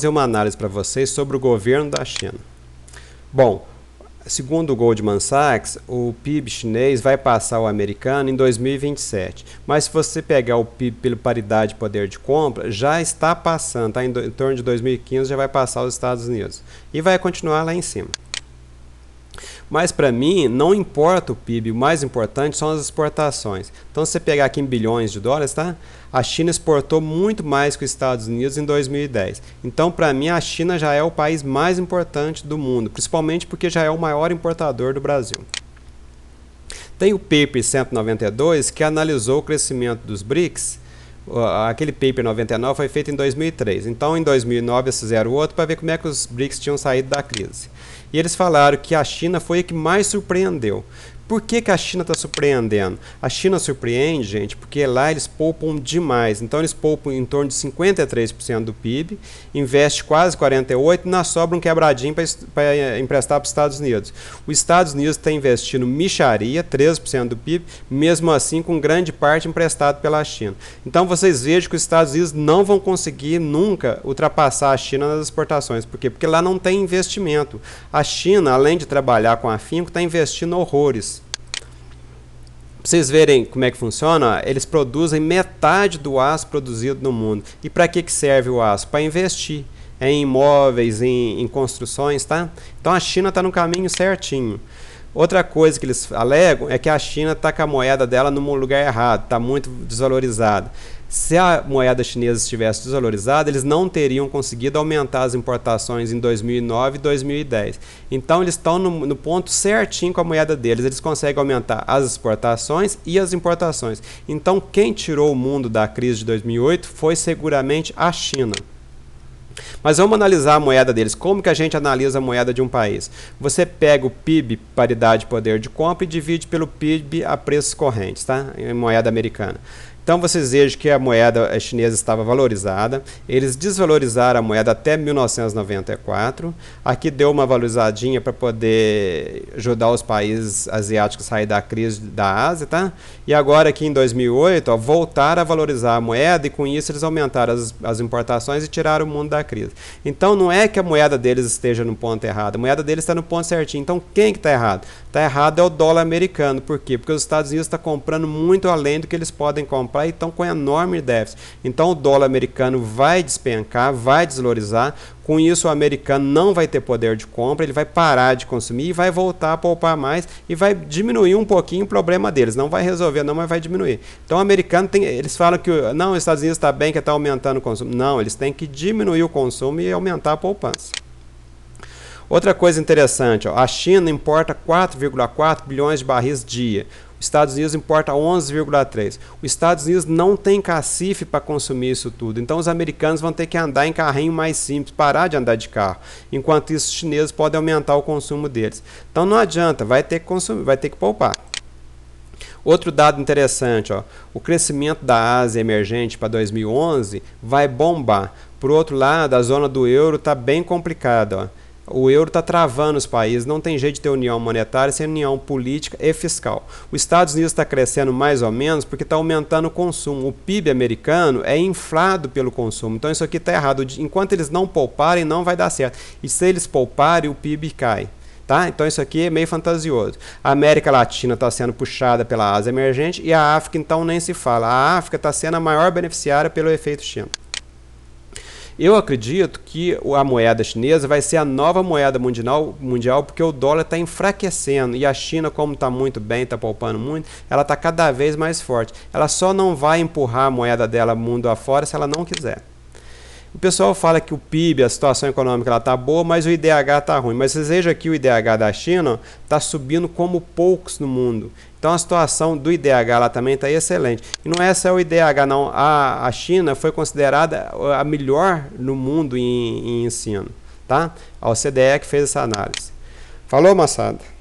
fazer uma análise para vocês sobre o governo da China. Bom, segundo o Goldman Sachs, o PIB chinês vai passar o americano em 2027. Mas se você pegar o PIB pela paridade de poder de compra, já está passando, tá? em, do, em torno de 2015 já vai passar os Estados Unidos. E vai continuar lá em cima. Mas para mim, não importa o PIB, o mais importante são as exportações. Então, se você pegar aqui em bilhões de dólares, tá? A China exportou muito mais que os Estados Unidos em 2010. Então, para mim, a China já é o país mais importante do mundo, principalmente porque já é o maior importador do Brasil. Tem o paper 192 que analisou o crescimento dos BRICS aquele paper 99 foi feito em 2003. Então, em 2009, eles fizeram outro para ver como é que os BRICS tinham saído da crise. E eles falaram que a China foi a que mais surpreendeu, por que, que a China está surpreendendo? A China surpreende, gente, porque lá eles poupam demais. Então eles poupam em torno de 53% do PIB, investe quase 48% e na sobra um quebradinho para emprestar para os Estados Unidos. Os Estados Unidos está investindo micharia, 13% do PIB, mesmo assim com grande parte emprestado pela China. Então vocês vejam que os Estados Unidos não vão conseguir nunca ultrapassar a China nas exportações. Por quê? Porque lá não tem investimento. A China, além de trabalhar com a está investindo horrores. Pra vocês verem como é que funciona, eles produzem metade do aço produzido no mundo. E para que, que serve o aço? Para investir em imóveis, em, em construções, tá? Então a China está no caminho certinho. Outra coisa que eles alegam é que a China está com a moeda dela num lugar errado, está muito desvalorizada. Se a moeda chinesa estivesse desvalorizada, eles não teriam conseguido aumentar as importações em 2009 e 2010. Então, eles estão no, no, ponto certinho com a moeda deles. Eles conseguem aumentar as exportações e as importações. Então, quem tirou o mundo da crise de 2008 foi seguramente a China. Mas vamos analisar a moeda deles. Como que a gente analisa a moeda de um país? Você pega o PIB, paridade poder de compra, e divide pelo PIB a preços correntes, tá? Em moeda americana. Então vocês vejam que a moeda chinesa estava valorizada, eles desvalorizaram a moeda até 1994. Aqui deu uma valorizadinha para poder ajudar os países asiáticos a sair da crise da Ásia, tá? E agora aqui em 2008, ó, voltaram a valorizar a moeda e com isso eles aumentaram as, as importações e tiraram o mundo da crise. Então não é que a moeda deles esteja no ponto errado, a moeda deles está no ponto certinho. Então quem que está errado? Tá errado é o dólar americano. Por quê? Porque os Estados Unidos está comprando muito além do que eles podem comprar e estão com enorme déficit. Então o dólar americano vai despencar, vai desvalorizar. Com isso, o americano não vai ter poder de compra, ele vai parar de consumir e vai voltar a poupar mais e vai diminuir um pouquinho o problema deles. Não vai resolver, não, mas vai diminuir. Então, o americano tem. Eles falam que não, os Estados Unidos está bem, que está aumentando o consumo. Não, eles têm que diminuir o consumo e aumentar a poupança. Outra coisa interessante, ó, a China importa 4,4 bilhões de barris dia. Os Estados Unidos importa 11,3. Os Estados Unidos não tem cacife para consumir isso tudo. Então os americanos vão ter que andar em carrinho mais simples, parar de andar de carro. Enquanto isso, os chineses podem aumentar o consumo deles. Então não adianta, vai ter que consumir, vai ter que poupar. Outro dado interessante, ó, o crescimento da Ásia emergente para 2011 vai bombar. Por outro lado, a zona do euro está bem complicada. Ó. O euro está travando os países, não tem jeito de ter união monetária sem união política e fiscal. Os Estados Unidos está crescendo mais ou menos porque está aumentando o consumo. O PIB americano é inflado pelo consumo, então isso aqui está errado. Enquanto eles não pouparem, não vai dar certo. E se eles pouparem, o PIB cai. Tá? Então isso aqui é meio fantasioso. A América Latina está sendo puxada pela Ásia emergente e a África então nem se fala. A África está sendo a maior beneficiária pelo efeito China. Eu acredito que a moeda chinesa vai ser a nova moeda mundial, mundial porque o dólar está enfraquecendo e a China, como está muito bem, está poupando muito, ela está cada vez mais forte. Ela só não vai empurrar a moeda dela mundo afora se ela não quiser. O pessoal fala que o PIB, a situação econômica está boa, mas o IDH está ruim. Mas vocês vejam que o IDH da China está subindo como poucos no mundo. Então a situação do IDH lá também está excelente. E não essa é o IDH, não. A, a China foi considerada eh, a melhor no mundo em, em ensino. Tá? A OCDE que fez essa análise. Falou, moçada?